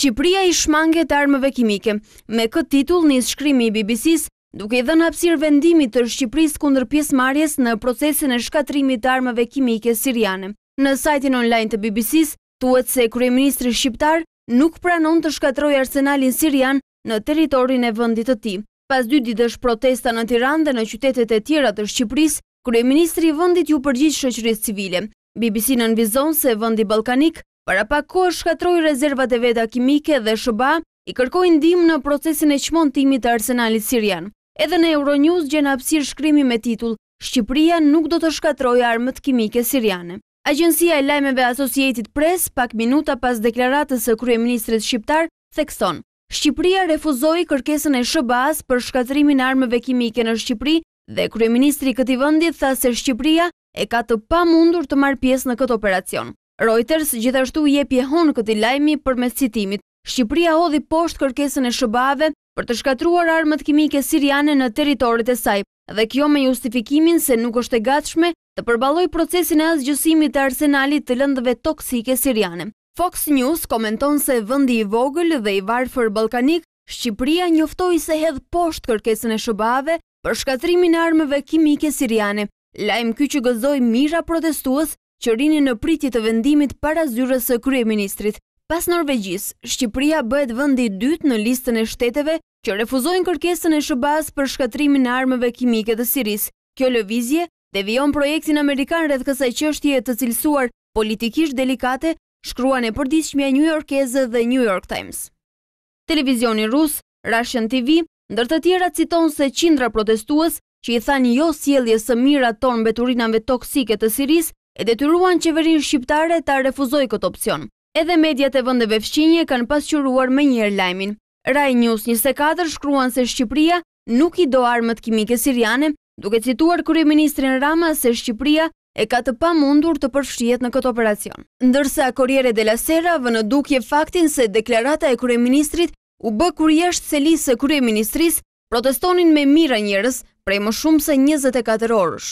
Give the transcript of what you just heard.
Shqipria i shmange të armëve kimike. Me këtë titull një shkrimi i BBC-s, duke i në apsir vendimit të Shqipris kundër pjesë marjes në procesin e shkatrimit të armëve kimike siriane. Në sajtin online të BBC-s, tuet se Kryeministri Shqiptar nuk pranon të shkatroj arsenalin sirian në teritorin e vëndit të ti. Pas dy është protesta në dhe në qytetet e tjera të Shqipris, Kryeministri vëndit ju përgjith shëqëris civile. BBC nënvizon se vëndi balkanik, para pak ko shkatroj rezervat e veta kimike dhe shëba, i kërkojnë dim në procesin e timit të arsenalit sirian. Edhe në Euronews gjenë apsir shkrimi me titull, Shqipëria nuk do të shkatroj armët kimike siriane. Agencia e lajmeve Associated Press, pak minuta pas deklaratës e krye ministrit shqiptar, thekson. Shqipëria refuzoi kërkesën e shëbaz për shkatrimin armëve kimike në Shqipëri dhe krye ministri këti vëndit tha se Shqipëria e ka të pa mundur të marë pjesë në këtë operacion. Reuters gjithashtu je hun këti lajmi për mes citimit. Shqipria hodhi posht kërkesën e shëbave për të shkatruar armët kimike siriane në teritorit e saj, dhe kjo me justifikimin se nuk është e gatshme të përbaloj procesin e asgjësimit të arsenalit të lëndëve toksike siriane. Fox News komenton se vëndi i vogël dhe i varfër balkanik, Shqipria njoftoj se hedhë posht kërkesën e shëbave për shkatrimin armëve kimike siriane. Lajmë ky që gëzoj mira protestuës që rini në pritje të vendimit para zyrës së kryeministrit. Pas Norvegjis, Shqipëria bëhet vëndi dytë në listën e shteteve që refuzojnë kërkesën e shëbaz për shkatrimin armëve kimike të siris. Kjo lëvizje devion projektin Amerikan rrëth kësaj qështje të cilësuar politikisht delikate shkruan e përdishmja New Yorkese dhe New York Times. Televizionin rus, Russian TV, ndër të tjera citon se qindra protestuës që i thanë jo sielje së mira ton beturinave toksike të siris e detyruan qeverin shqiptare ta refuzoj këtë opcion. Edhe mediat e vëndeve fshqinje kanë pasqyruar me njerë lajmin. Rai News 24 shkruan se Shqipria nuk i do armët kimike siriane, duke cituar Kërë Ministrin Rama se Shqipria e ka të pa mundur të përfshjet në këtë operacion. Ndërsa, Korjere de la Sera vë në dukje faktin se deklarata e Kërë Ministrit u bë kërë jashtë se lisë Kërë Ministris protestonin me mira njërës prej më shumë se 24 orësh.